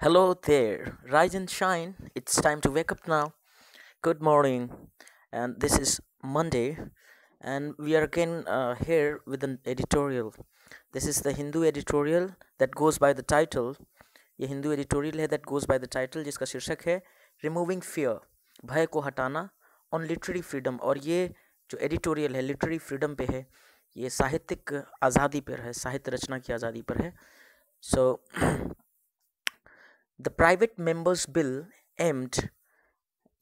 Hello there, rise and shine. It's time to wake up now. Good morning, and this is Monday, and we are again uh, here with an editorial. This is the Hindu editorial that goes by the title. ये Hindu editorial है that goes by the title जिसका शीर्षक है Removing Fear, भय को हटाना on literary freedom और ये जो editorial है literary freedom पे है ये साहित्यिक आज़ादी पर है साहित्य रचना की आज़ादी पर है so so, the private members bill aimed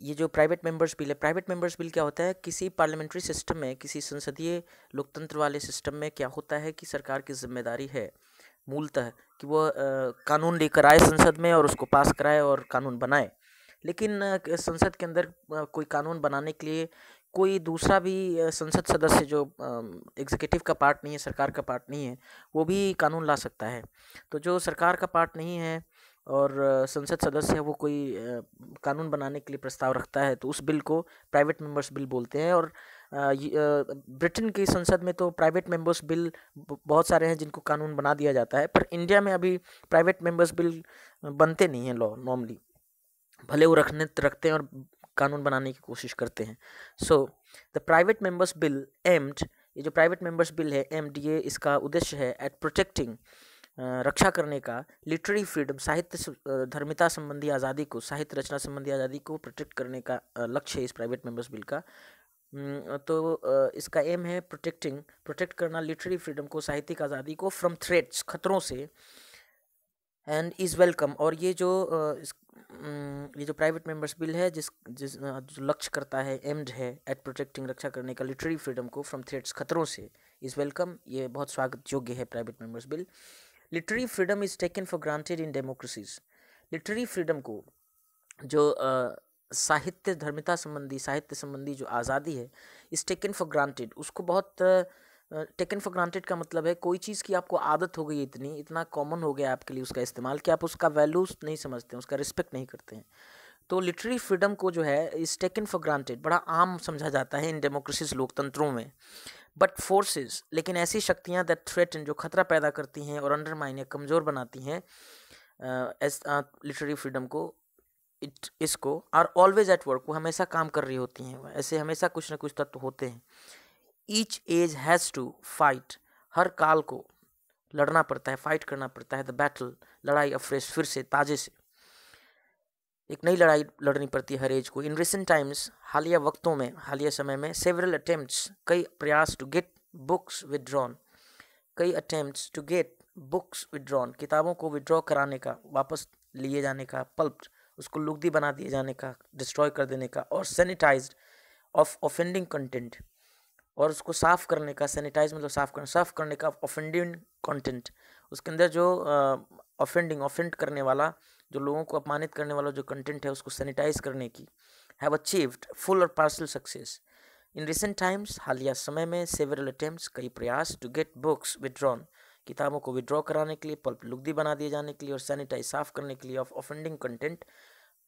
ये जो प्राइवेट मेंबर्स बिल है प्राइवेट मेंबर्स बिल क्या होता है किसी पार्लियामेंट्री सिस्टम में किसी संसदीय लोकतंत्र वाले सिस्टम में क्या होता है कि सरकार की जिम्मेदारी है मूलतः कि वह कानून लेकर आए संसद में और उसको पास कराए और कानून बनाए लेकिन संसद के अंदर कोई कानून बनाने के लिए कोई दूसरा भी संसद सदस्य जो एग्जीक्यूटिव का पार्ट नहीं है सरकार का पार्ट नहीं है वो भी कानून ला सकता है तो जो सरकार का पार्ट नहीं है और संसद सदस्य है वो कोई कानून बनाने के लिए प्रस्ताव रखता है तो उस बिल को प्राइवेट मेंबर्स बिल बोलते हैं और ब्रिटेन की संसद में तो प्राइवेट मेंबर्स बिल बहुत सारे हैं जिनको कानून बना दिया जाता है पर इंडिया में अभी प्राइवेट मेंबर्स बिल बनते नहीं हैं लॉ नॉर्मली भले वो रखने रखते हैं और कानून बनाने की कोशिश करते हैं so the private members bill aimed ये जो प्राइवेट मेंबर्स बिल है एम इसका उद्देश्य है एट प्रोटेक्टिंग रक्षा करने का लिटरेरी फ्रीडम साहित्य धर्मिता संबंधी आज़ादी को साहित्य रचना संबंधी आज़ादी को प्रोटेक्ट करने का लक्ष्य है इस प्राइवेट मेंबर्स बिल का तो इसका एम है प्रोटेक्टिंग प्रोटेक्ट करना लिटरेरी फ्रीडम को साहित्यिक आज़ादी को फ्रॉम थ्रेट्स खतरों से एंड इज़ वेलकम और ये जो इस ये जो प्राइवेट मेंबर्स बिल है जिस जिस जो लक्ष्य करता है एम्ड है एट प्रोटेक्टिंग रक्षा करने का लिटरेरी फ्रीडम को फ्रॉम थ्रेट्स खतरों से इज़ वेलकम ये बहुत स्वागत योग्य है private members bill literary freedom is taken for granted in democracies literary freedom को जो साहित्य धर्मिता संबंधी साहित्य संबंधी जो आज़ादी है इस टेकन फॉर ग्रांटेड उसको बहुत टेकन फॉर ग्रांटेड का मतलब है कोई चीज़ की आपको आदत हो गई इतनी इतना कॉमन हो गया आपके लिए उसका इस्तेमाल कि आप उसका वैल्यूज नहीं समझते हैं उसका रिस्पेक्ट नहीं करते हैं तो लिटरेरी फ्रीडम को जो है इस टेकन फॉर ग्रांटेड बड़ा आम समझा जाता है इन डेमोक्रेसीज लोकतंत्रों में बट फोर्सेस लेकिन ऐसी शक्तियाँ दैट थ्रेटन जो खतरा पैदा करती हैं और अंडरमाइन या कमज़ोर बनाती हैं लिटरेरी फ्रीडम को इट इसको आर ऑलवेज एट वर्क वो हमेशा काम कर रही होती हैं ऐसे हमेशा कुछ ना कुछ तत्व होते हैं each age has to fight हर काल को लड़ना पड़ता है फाइट करना पड़ता है द बैटल लड़ाई अफ्रेश फिर से ताजे से एक नई लड़ाई लड़नी पड़ती है हर एज को इन रिसेंट टाइम्स हालिया वक्तों में हालिया समय में सेवरल अटेम्प्ट्स कई प्रयास टू गेट बुक्स विदड्रॉन कई attempts to get books withdrawn किताबों को विदड्रॉ कराने का वापस लिए जाने का पल्प उसको लुगदी बना दिए जाने का डिस्ट्रॉय कर देने का और सैनिटाइज ऑफ ऑफेंडिंग कंटेंट और उसको साफ़ करने का सैनिटाइज मतलब साफ़ करना साफ़ करने का ऑफेंडिंग कंटेंट उसके अंदर जो ऑफेंडिंग ऑफेंड करने वाला जो लोगों को अपमानित करने वाला जो कंटेंट है उसको सैनिटाइज करने की हैव अचीव्ड फुल और partial success in recent times हालिया समय में सेवरल अटेम्प्ट कई प्रयास टू गेट बुक्स विदड्रॉन किताबों को विड्रॉ कराने के लिए पल्प लुगदी बना दिए जाने के लिए और सैनिटाइज साफ करने के लिए ऑफ ऑफेंडिंग कंटेंट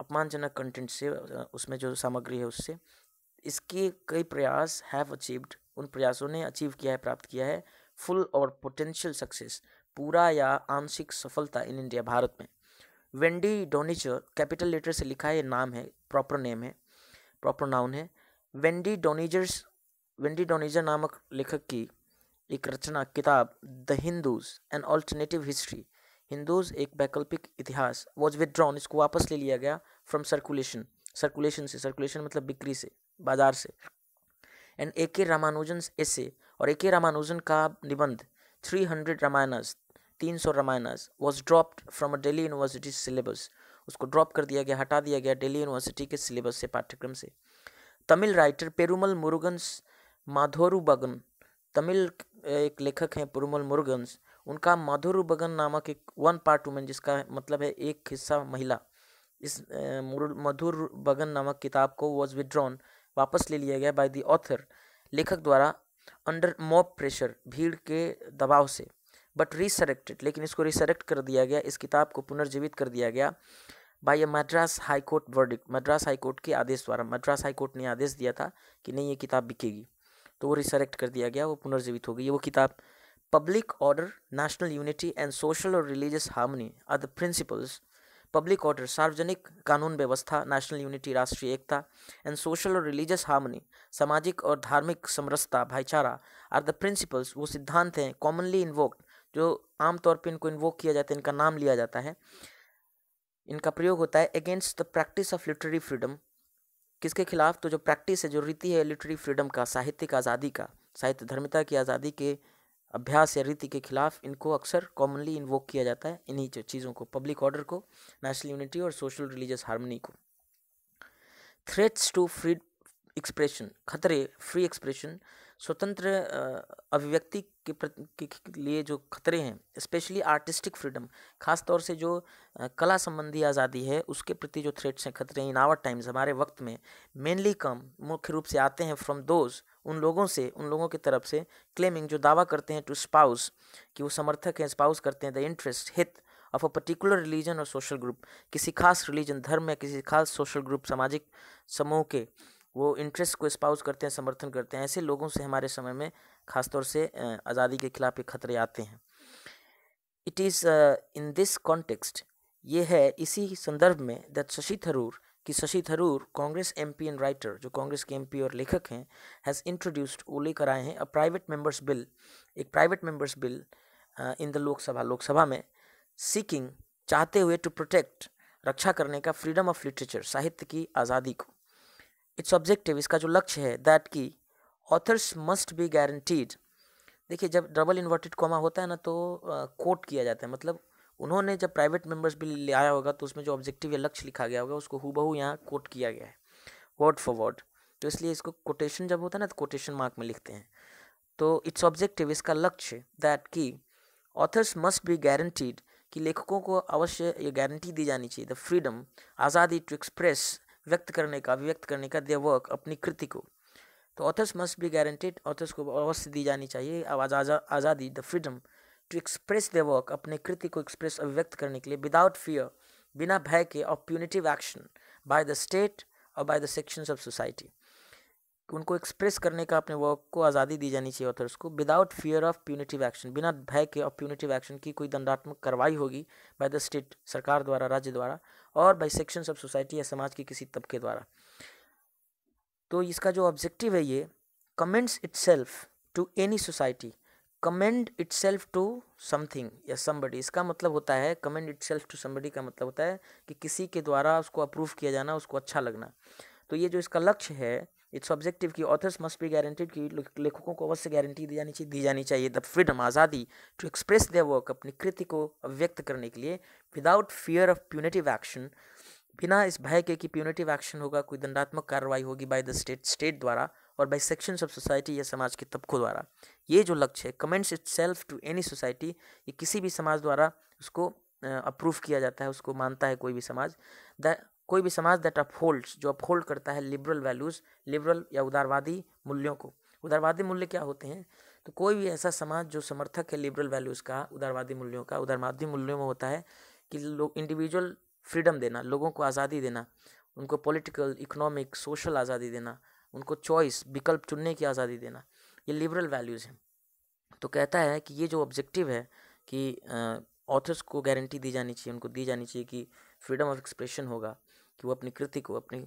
अपमानजनक कंटेंट से उसमें जो सामग्री है उससे इसके कई प्रयास हैव अचीव्ड उन प्रयासों ने अचीव किया है प्राप्त किया है फुल और पोटेंशियल सक्सेस पूरा या आंशिक सफलता इन इंडिया भारत में वेंडी डोनीचर कैपिटल लेटर से लिखा है नाम है प्रॉपर नेम है प्रॉपर नाउन है वेंडी डोनीजर्स वेंडी डोनीजर नामक लेखक की एक रचना किताब the Hindus an alternative history Hindus एक वैकल्पिक इतिहास वॉज विदड्रॉन इसको वापस ले लिया गया फ्रॉम सर्कुलेशन सर्कुलेशन से सर्कुलेशन मतलब बिक्री से बाजार से एंड ए के रामानुजन एसे और ए के रामानुजन का निबंध थ्री हंड्रेड रामायणस तीन सौ Ramayanas was dropped from a Delhi university syllabus उसको ड्रॉप कर दिया गया हटा दिया गया डेली यूनिवर्सिटी के सिलेबस से पाठ्यक्रम से तमिल राइटर पेरुमल मुरुगन्स माधोरुबगन तमिल एक लेखक हैं पेरुमल मुरुगन्स उनका माधोरुबगन नामक एक वन पार्ट वुमेन जिसका मतलब है एक हिस्सा महिला इस मधुर बगन नामक किताब को वॉज विड्रॉन वापस ले लिया गया बाय दी ऑथर लेखक द्वारा अंडर मॉब प्रेशर भीड़ के दबाव से बट रिसरेक्टेड लेकिन इसको रिसरेक्ट कर दिया गया इस किताब को पुनर्जीवित कर दिया गया by a Madras High Court Madras High Court के आदेश द्वारा मद्रास हाई कोर्ट ने आदेश दिया था कि नहीं ये किताब बिकेगी तो वो रिसरेक्ट कर दिया गया वो पुनर्जीवित हो गई वो किताब public order national unity and social और religious harmony are the principles public order सार्वजनिक कानून व्यवस्था नेशनल यूनिटी राष्ट्रीय एकता एंड सोशल और रिलीजियस हार्मनी सामाजिक और धार्मिक समरसता भाईचारा आर द प्रिंसिपल्स वो सिद्धांत हैं कॉमनली इन्वोक्ड जो आमतौर पर इनको इन्वोक किया जाता है इनका नाम लिया जाता है इनका प्रयोग होता है against the practice of literary freedom किसके खिलाफ तो जो प्रैक्टिस है जो रीति है लिटरेरी फ्रीडम का साहित्यिक आज़ादी का साहित्य धर्मिता की आज़ादी के अभ्यास या रीति के खिलाफ इनको अक्सर कॉमनली इन्वोक किया जाता है इन्हीं चीज़ों को पब्लिक ऑर्डर को नेशनल यूनिटी और सोशल रिलीजियस हारमोनी को थ्रेट्स टू फ्री एक्सप्रेशन खतरे फ्री एक्सप्रेशन स्वतंत्र अभिव्यक्ति के, के लिए जो खतरे हैं स्पेशली आर्टिस्टिक फ्रीडम खास तौर से जो कला संबंधी आज़ादी है उसके प्रति जो थ्रेट्स हैं खतरे इन आवर टाइम्स हमारे वक्त में मेनली कम मुख्य रूप से आते हैं फ्रॉम दोज उन लोगों से उन लोगों की तरफ से क्लेमिंग जो दावा करते हैं टू स्पाउस कि वो समर्थक हैं स्पाउस करते हैं द इंटरेस्ट हित ऑफ अ पर्टिकुलर रिलीजन और सोशल ग्रुप किसी खास रिलीजन धर्म या किसी खास सोशल ग्रुप सामाजिक समूह के वो इंटरेस्ट को स्पाउस करते हैं समर्थन करते हैं ऐसे लोगों से हमारे समय में खासतौर से आज़ादी के खिलाफ ये खतरे आते हैं it is in this context ये है इसी संदर्भ में दैट शशि थरूर कि Shashi Tharoor Congress M P and writer जो कांग्रेस के एम पी और लेखक हैं हैज़ इंट्रोड्यूस्ड वो लेकर आए हैं अ प्राइवेट मेंबर्स बिल एक private members bill in the Lok Sabha Lok Sabha में सीकिंग चाहते हुए टू प्रोटेक्ट रक्षा करने का फ्रीडम ऑफ लिटरेचर साहित्य की आज़ादी को इट्स ऑब्जेक्टिव इसका जो लक्ष्य है दैट की ऑथर्स मस्ट बी गारंटीड देखिए जब डबल इन्वर्टेड कॉमा होता है ना तो कोट किया जाता है मतलब उन्होंने जब प्राइवेट मेंबर्स भी ले आया होगा तो उसमें जो ऑब्जेक्टिव या लक्ष्य लिखा गया होगा उसको हु यहाँ कोट किया गया है वर्ड फॉर वर्ड तो इसलिए इसको कोटेशन जब होता है ना तो कोटेशन मार्क में लिखते हैं तो इट्स ऑब्जेक्टिव इसका लक्ष्य दैट की ऑथर्स मस्ट बी गारंटीड कि लेखकों को अवश्य ये गारंटी दी जानी चाहिए द फ्रीडम आज़ादी टू एक्सप्रेस व्यक्त करने का अभिव्यक्त करने का दे वर्क अपनी कृति को तो authors must be guaranteed authors को अवश्य दी जानी चाहिए अब आज़ादी the freedom to express the work अपने कृति को एक्सप्रेस अभिव्यक्त करने के लिए विदाउट फियर बिना भय के of punitive action by the state और by the sections of society उनको एक्सप्रेस करने का अपने वर्क को आज़ादी दी जानी चाहिए ऑथर्स को without fear of punitive action बिना भय के और प्यूनिटिव एक्शन की कोई दंडात्मक कार्रवाई होगी बाय द स्टेट सरकार द्वारा राज्य द्वारा और बाई सेक्शंस ऑफ सोसाइटी या समाज के किसी तबके द्वारा तो इसका जो ऑब्जेक्टिव है ये commends itself to any society commend it to something या समबडी इसका मतलब होता है कमेंड इट टू समबडी का मतलब होता है कि किसी के द्वारा उसको अप्रूव किया जाना उसको अच्छा लगना तो ये जो इसका लक्ष्य है इट्स ऑब्जेक्टिव की ऑथर्स मस्ट बी गारंटीड कि लेखकों को अवश्य गारंटी दी जानी चाहिए दी जानी चाहिए द फ्रीडम आज़ादी टू एक्सप्रेस द वर्क अपनी कृति को व्यक्त करने के लिए without fear of punitive action बिना इस भय के कि प्यूनेटिव एक्शन होगा कोई दंडात्मक कार्रवाई होगी बाय द स्टेट स्टेट द्वारा और बाय सेक्शंस ऑफ सोसाइटी या समाज के तबकों द्वारा ये जो लक्ष्य है commends itself to any society ये किसी भी समाज द्वारा उसको अप्रूव किया जाता है उसको मानता है कोई भी समाज द कोई भी समाज दैट अपहोल्ड्स जो अपहोल्ड करता है लिबरल वैल्यूज़ लिबरल या उदारवादी मूल्यों को उदारवादी मूल्य क्या होते हैं तो कोई भी ऐसा समाज जो समर्थक है लिबरल वैल्यूज़ का उदारवादी मूल्यों का उदारवादी मूल्यों में होता है कि लोग इंडिविजुअल फ्रीडम देना लोगों को आज़ादी देना उनको पॉलिटिकल इकोनॉमिक सोशल आज़ादी देना उनको चॉइस विकल्प चुनने की आज़ादी देना ये लिबरल वैल्यूज़ हैं तो कहता है कि ये जो ऑब्जेक्टिव है कि ऑथर्स को गारंटी दी जानी चाहिए उनको दी जानी चाहिए कि फ्रीडम ऑफ एक्सप्रेशन होगा कि वो अपनी कृति को अपने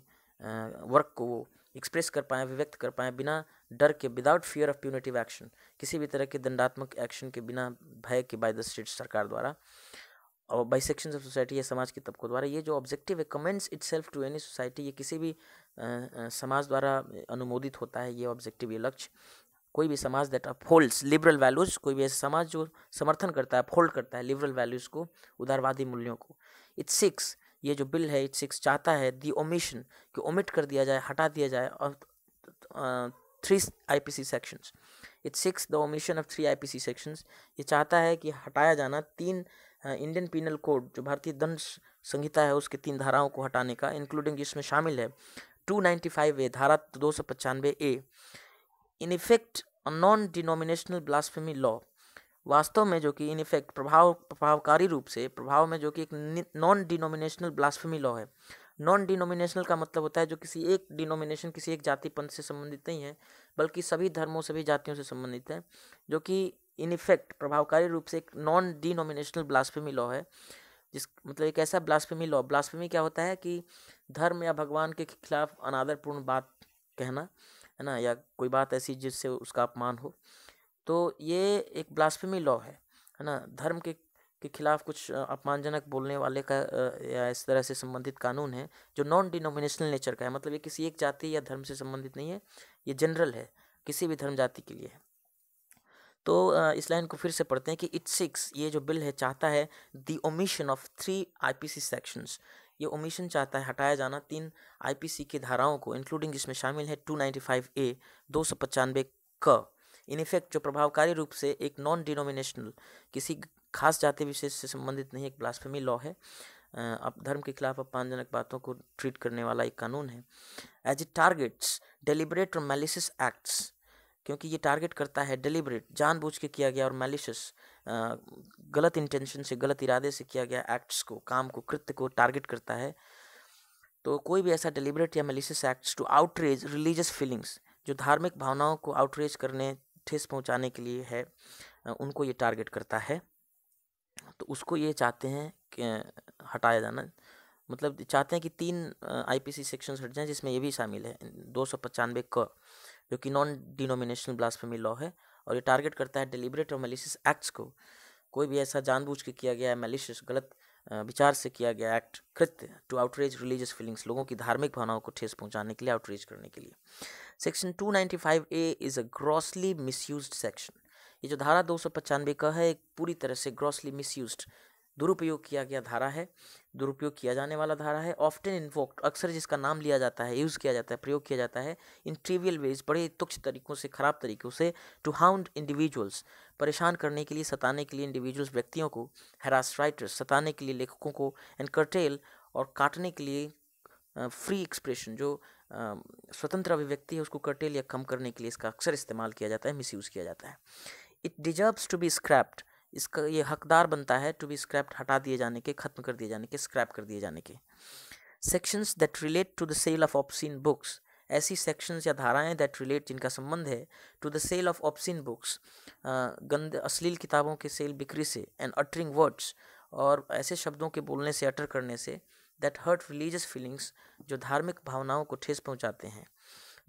वर्क को वो एक्सप्रेस कर पाएँ अभिव्यक्त कर पाएँ बिना डर के without fear of punitive action किसी भी तरह के दंडात्मक एक्शन के बिना भय के बाय द स्टेट सरकार द्वारा और बाई सेक्शन ऑफ सोसाइटी या समाज के तबकों द्वारा ये जो ऑब्जेक्टिव है commends itself to any society ये किसी भी आ, आ, समाज द्वारा अनुमोदित होता है ये ऑब्जेक्टिव ये लक्ष्य कोई भी समाज दैट अपहोल्ड्स लिबरल वैल्यूज़ कोई भी ऐसा समाज जो समर्थन करता है अपहोल्ड करता है लिबरल वैल्यूज़ को उदारवादी मूल्यों को इट सिक्स ये जो बिल है एट सिक्स चाहता है दी ओमिशन कि ओमिट कर दिया जाए हटा दिया जाए और three I P C sections it seeks the omission of three I P C sections ये चाहता है कि हटाया जाना तीन इंडियन पीनल कोड जो भारतीय दंड संहिता है उसके तीन धाराओं को हटाने का इंक्लूडिंग इसमें शामिल है टू नाइन्टी फाइव ए धारा दो सौ पचानवे A in effect non denominational blasphemy law वास्तव में जो कि इन इफेक्ट प्रभाव प्रभावकारी रूप से प्रभाव में जो कि एक नॉन डिनोमिनेशनल ब्लास्फेमी लॉ है नॉन डिनोमिनेशनल का मतलब होता है जो किसी एक डिनोमिनेशन किसी एक जाति पंथ से संबंधित नहीं है बल्कि सभी धर्मों सभी जातियों से संबंधित है जो कि इन इफेक्ट प्रभावकारी रूप से एक नॉन डिनोमिनेशनल ब्लास्फेमी लॉ है जिस मतलब एक ऐसा ब्लास्फेमी लॉ ब्लास्फेमी क्या होता है कि धर्म या भगवान के खिलाफ अनादरपूर्ण बात कहना है ना या कोई बात ऐसी जिससे उसका अपमान हो तो ये एक ब्लास्फेमी लॉ है है ना धर्म के के खिलाफ कुछ अपमानजनक बोलने वाले का या इस तरह से संबंधित कानून है जो नॉन डिनोमिनेशनल नेचर का है मतलब ये किसी एक जाति या धर्म से संबंधित नहीं है ये जनरल है किसी भी धर्म जाति के लिए है तो इस लाइन को फिर से पढ़ते हैं कि इट सिक्स ये जो बिल है चाहता है the omission of three IPC sections ये ओमिशन चाहता है हटाया जाना तीन आईपीसी की धाराओं को इंक्लूडिंग जिसमें शामिल है टू नाइन्टी फाइव ए दो सौ पचानवे क इनफेक्ट जो प्रभावकारी रूप से एक नॉन डिनोमिनेशनल किसी खास जाति विशेष से संबंधित नहीं एक ब्लास्फेमी लॉ है अब धर्म के खिलाफ अपमानजनक बातों को ट्रीट करने वाला एक कानून है एज इट टारगेट्स डेलिबरेट और मेलिसिस एक्ट्स क्योंकि ये टारगेट करता है डेलिबरेट जानबूझ के किया गया और मेलिशियस गलत इंटेंशन से गलत इरादे से किया गया एक्ट्स को काम को कृत्य को टारगेट करता है तो कोई भी ऐसा डिलिबरेट या malicious acts to outrage religious feelings जो धार्मिक भावनाओं को आउटरेज करने ठेस पहुंचाने के लिए है उनको ये टारगेट करता है तो उसको ये चाहते हैं कि हटाया जाना मतलब चाहते हैं कि तीन आईपीसी सेक्शंस हट जाएं जिसमें ये भी शामिल है दो सौ पचानवे क जो कि नॉन डिनोमिनेशनल ब्लास्फेमी लॉ है और ये टारगेट करता है डिलिबरेट और मेलिशियस एक्ट्स को कोई भी ऐसा जानबूझ के किया गया है मेलिशियस गलत विचार से किया गया एक्ट कृत्य टू आउटरीच रिलीजियस फीलिंग्स लोगों की धार्मिक भावनाओं को ठेस पहुंचाने के लिए आउटरीच करने के लिए section 295 A is a grossly misused section ये जो धारा दो का है एक पूरी तरह से ग्रॉसली मिसयूज्ड दुरुपयोग किया गया धारा है दुरुपयोग किया जाने वाला धारा है ऑफ्टन इन्वोक्ट अक्सर जिसका नाम लिया जाता है यूज़ किया जाता है प्रयोग किया जाता है इन ट्रिवियल वेज बड़े तुच्छ तरीकों से खराब तरीकों से टू हाउंड इंडिविजुअल्स परेशान करने के लिए सताने के लिए इंडिविजुअल्स व्यक्तियों को हरास राइटर्स सताने के लिए लेखकों को एंड कर्टेल और काटने के लिए फ्री एक्सप्रेशन जो स्वतंत्र अभिव्यक्ति है उसको कर्टेल या कम करने के लिए इसका अक्सर इस्तेमाल किया जाता है मिसयूज़ किया जाता है it deserves to be scrapped इसका ये हकदार बनता है टू बी स्क्रैप्ड हटा दिए जाने के खत्म कर दिए जाने के स्क्रैप कर दिए जाने के sections that relate to the sale of obscene books ऐसी सेक्शंस या धाराएं दैट रिलेट जिनका संबंध है to the sale of obscene books गंद अश्लील किताबों के सेल बिक्री से एंड अटरिंग वर्ड्स और ऐसे शब्दों के बोलने से अटर करने say that hurt religious feelings जो धार्मिक भावनाओं को ठेस पहुंचाते हैं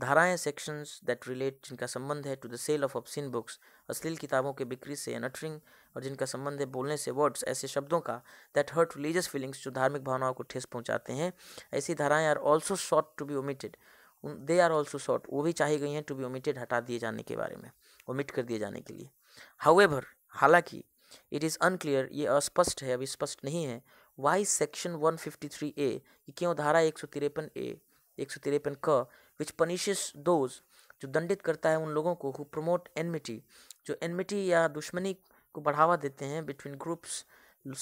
धाराएं सेक्शंस दैट रिलेट जिनका संबंध है to the sale of obscene books अश्लील किताबों के बिक्री से नटरिंग और जिनका संबंध है बोलने से वर्ड्स ऐसे शब्दों का दैट हर्ट रिलीजियस फीलिंग्स जो धार्मिक भावनाओं को ठेस पहुंचाते हैं ऐसी धाराएं are also sought to be omitted they are also sought वो भी चाही गई हैं टू बी ओमिटेड हटा दिए जाने के बारे में ओमिट कर दिए जाने के लिए हाउएवर हालांकि इट इज़ अनक्लियर ये अस्पष्ट है अभी स्पष्ट नहीं है वाई सेक्शन थ्री ए क्यों धारा एक सौ तिरपन ए एक सौ तिरपन क विच पनिश दोज जो दंडित करता है उन लोगों को हु प्रमोट एनमिटी जो एनमिटी या दुश्मनी को बढ़ावा देते हैं बिटवीन ग्रुप्स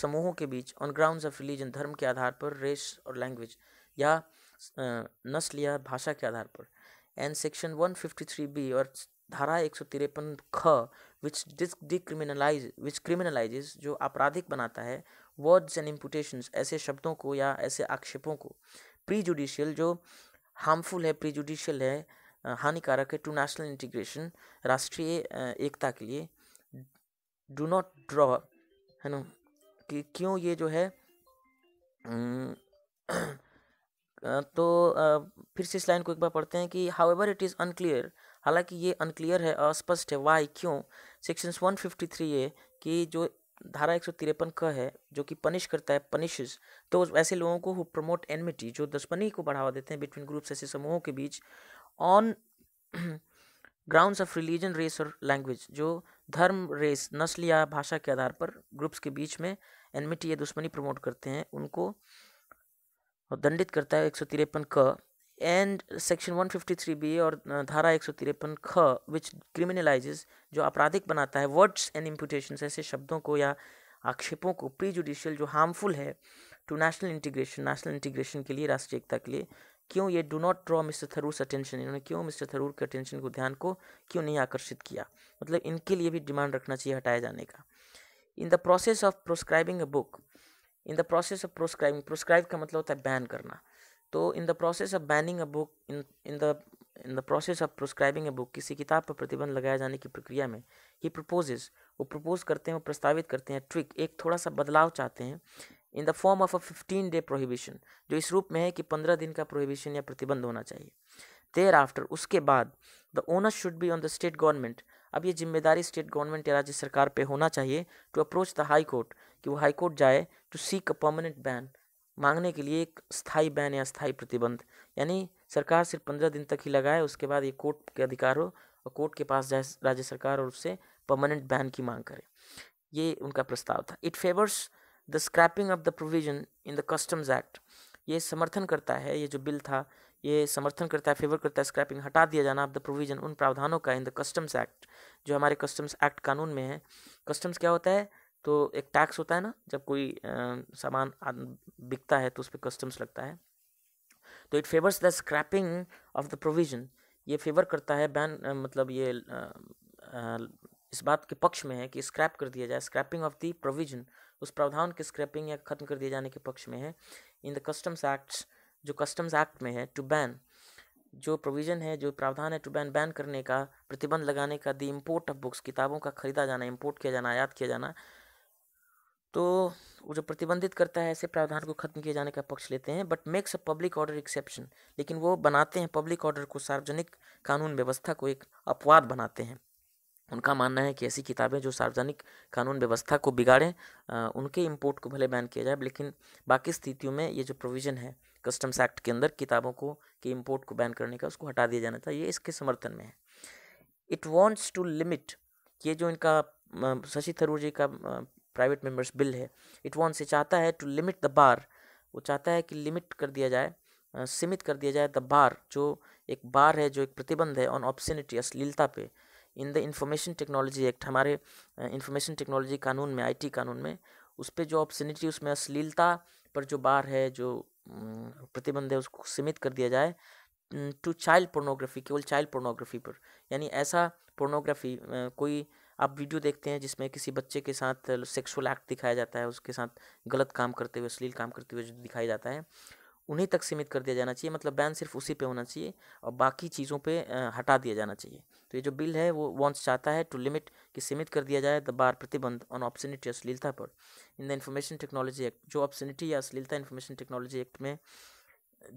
समूहों के बीच ऑन ग्राउंड ऑफ रिलीजन धर्म के आधार पर रेस और लैंग्वेज या नस्ल या भाषा के आधार पर and section one fifty three B और धारा एक सौ तिरपन ख विच डिक्रिमिनलाइज विच क्रिमिनलाइज जो आपराधिक बनाता है वर्ड्स एंड इम्पुटेशन ऐसे शब्दों को या ऐसे आक्षेपों को प्री जुडिशियल जो हार्मफुल है प्री जुडिशियल है हानिकारक है टू नेशनल इंटीग्रेशन राष्ट्रीय एकता के लिए डू नॉट ड्रॉ है ना कि क्यों ये जो है तो फिर से इस लाइन को एक बार पढ़ते हैं कि however it is unclear हालांकि ये अनक्लियर है अस्पष्ट है वाई क्यों सेक्शंस 153 ए कि जो धारा एक सौ तिरपन क है जो कि पनिश करता है पनिशेज तो ऐसे लोगों को हु प्रमोट एनमिटी जो दुश्मनी को बढ़ावा देते हैं बिटवीन ग्रुप्स ऐसे समूहों के बीच on grounds of religion race और लैंग्वेज जो धर्म रेस नस्ल या भाषा के आधार पर ग्रुप्स के बीच में एनमिटी या दुश्मनी प्रमोट करते हैं उनको दंडित करता है एक सौ तिरपन क एंड सेक्शन 153 बी और धारा एक सौ तिरपन ख विच क्रिमिनलाइजेज जो आपराधिक बनाता है वर्ड्स एंड इम्पूटेशन ऐसे शब्दों को या आक्षेपों को प्री जुडिशियल जो हार्मफुल है to national integration national integration के लिए राष्ट्रीय एकता के लिए क्यों ये do not draw mister Tharoor's attention इन्होंने क्यों मिस्टर थरूर के अटेंशन को ध्यान को क्यों नहीं आकर्षित किया मतलब इनके लिए भी डिमांड रखना चाहिए हटाए जाने का in the process of proscribing a book in the process of proscribing proscribe का मतलब होता है बैन करना तो in the process of banning a book in in the in the process of proscribing a book किसी किताब पर प्रतिबंध लगाए जाने की प्रक्रिया में ही प्रपोजेज वो प्रपोज करते हैं वो प्रस्तावित करते हैं ट्रिक एक थोड़ा सा बदलाव चाहते हैं in the form of a fifteen day prohibition जो इस रूप में है कि पंद्रह दिन का प्रोहिबिशन या प्रतिबंध होना चाहिए देर आफ्टर उसके बाद the onus should be on the state government अब ये जिम्मेदारी स्टेट गवर्नमेंट या राज्य सरकार पे होना चाहिए to approach the high court कि वो हाई कोर्ट जाए to seek a permanent ban मांगने के लिए एक स्थायी बैन या स्थायी प्रतिबंध यानी सरकार सिर्फ पंद्रह दिन तक ही लगाए उसके बाद ये कोर्ट के अधिकार हो और कोर्ट के पास जाए राज्य सरकार और उससे परमानेंट बैन की मांग करे ये उनका प्रस्ताव था it favours the scrapping of the provision in the customs act ये समर्थन करता है ये जो बिल था ये समर्थन करता है फेवर करता है स्क्रैपिंग हटा दिया जाना ऑफ द प्रोविजन उन प्रावधानों का इन द कस्टम्स एक्ट जो हमारे कस्टम्स एक्ट कानून में है कस्टम्स क्या होता है तो एक टैक्स होता है ना जब कोई सामान बिकता है तो उस पर कस्टम्स लगता है तो it favours the scrapping of the provision ये फेवर करता है बैन मतलब ये आ, आ, इस बात के पक्ष में है कि स्क्रैप कर दिया जाए स्क्रैपिंग ऑफ द प्रोविजन उस प्रावधान के स्क्रैपिंग या खत्म कर दिए जाने के पक्ष में है इन द कस्टम्स एक्ट जो कस्टम्स एक्ट में है टू बैन जो प्रोविजन है जो प्रावधान है टू बैन बैन करने का प्रतिबंध लगाने का द इम्पोर्ट ऑफ बुक्स किताबों का खरीदा जाना इम्पोर्ट किया जाना आयात किया जाना तो वो जो प्रतिबंधित करता है ऐसे प्रावधान को खत्म किए जाने का पक्ष लेते हैं but makes a public order exception लेकिन वो बनाते हैं पब्लिक ऑर्डर को सार्वजनिक कानून व्यवस्था को एक अपवाद बनाते हैं उनका मानना है कि ऐसी किताबें जो सार्वजनिक कानून व्यवस्था को बिगाड़ें उनके इम्पोर्ट को भले बैन किया जाए लेकिन बाकी स्थितियों में ये जो प्रोविज़न है कस्टम्स एक्ट के अंदर किताबों को के इम्पोर्ट को बैन करने का उसको हटा दिया जाना था ये इसके समर्थन में है इट वॉन्ट्स टू लिमिट ये जो इनका शशि थरूर जी का प्राइवेट मेंबर्स बिल है इट वॉन्ट से चाहता है टू लिमिट द बार वो चाहता है कि लिमिट कर दिया जाए सीमित कर दिया जाए द बार जो एक बार है जो एक प्रतिबंध है ऑन ऑप्शनिटी अश्लीलता पे in the information technology act हमारे इंफॉर्मेशन टेक्नोलॉजी कानून में आईटी कानून में उस पर जो ऑप्शनिटी उसमें अश्लीलता पर जो बार है जो प्रतिबंध है उसको सीमित कर दिया जाए टू चाइल्ड पोर्नोग्राफी केवल चाइल्ड पोर्नोग्राफी पर यानी ऐसा पोर्नोग्राफी कोई आप वीडियो देखते हैं जिसमें किसी बच्चे के साथ सेक्सुअल एक्ट दिखाया जाता है उसके साथ गलत काम करते हुए अश्लील काम करते हुए जो दिखाया जाता है उन्हीं तक सीमित कर दिया जाना चाहिए मतलब बैन सिर्फ उसी पे होना चाहिए और बाकी चीज़ों पे हटा दिया जाना चाहिए तो ये जो बिल है वो वॉन्स चाहता है टू लिमिट कि सीमित कर दिया जाए द बार प्रतिबंध ऑन ऑप्शनिटी अश्लीलता पर in the information technology act जो ऑप्शनिटी या अश्लीलता इन्फॉर्मेशन टेक्नोलॉजी एक्ट में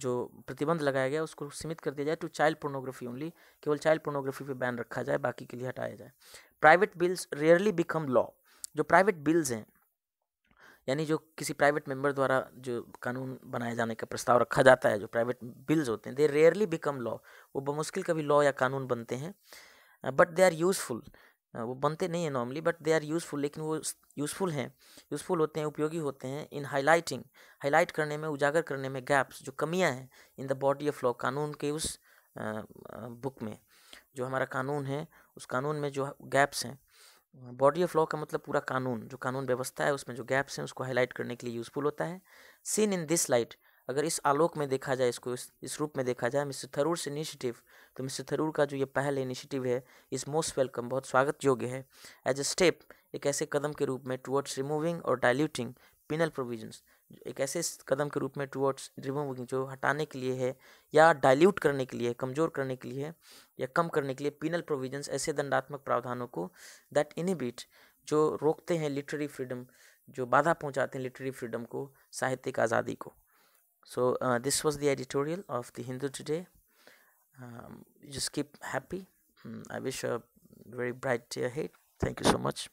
जो प्रतिबंध लगाया गया उसको सीमित कर दिया जाए टू चाइल्ड पोर्नोग्राफी ओनली केवल चाइल्ड पोर्नोग्राफी पे बैन रखा जाए बाकी के लिए हटाया जाए private bills rarely become law जो प्राइवेट बिल्स हैं यानी जो किसी प्राइवेट मेंबर द्वारा जो कानून बनाए जाने का प्रस्ताव रखा जाता है जो प्राइवेट बिल्स होते हैं दे रेयरली बिकम लॉ वो बमुश्किल कभी लॉ या कानून बनते हैं बट दे आर यूज़फुल हाँ, वो बनते नहीं हैं normally but they are useful लेकिन वो यूज़फुल हैं यूज़फुल होते हैं उपयोगी होते हैं इन हाईलाइटिंग हाईलाइट करने में उजागर करने में गैप्स जो कमियां हैं in the body of law कानून के उस बुक में जो हमारा कानून है उस कानून में जो गैप्स हैं बॉडी ऑफ लॉ का मतलब पूरा कानून जो कानून व्यवस्था है उसमें जो गैप्स हैं उसको हाईलाइट करने के लिए यूज़फुल होता है सीन इन दिस लाइट अगर इस आलोक में देखा जाए इसको इस, इस रूप में देखा जाए मिस्टर से इनिशिएटिव तो मिस्टर थरूर का जो ये पहले इनिशिएटिव है इज़ मोस्ट वेलकम बहुत स्वागत योग्य है एज ए स्टेप एक ऐसे कदम के रूप में टुवर्ड्स रिमूविंग और डाइल्यूटिंग पिनल प्रोविजंस एक ऐसे कदम के रूप में टुवर्ड्स रिमूविंग जो हटाने के लिए है या डाइल्यूट करने के लिए कमज़ोर करने के लिए या कम करने के लिए पिनल प्रोविजंस ऐसे दंडात्मक प्रावधानों को दैट इनिबिट जो रोकते हैं लिटरेरी फ्रीडम जो बाधा पहुंचाते हैं लिटरेरी फ्रीडम को साहित्यिक आज़ादी को so uh, this was the editorial of the hindu today um, just keep happy mm, i wish a very bright day ahead thank you so much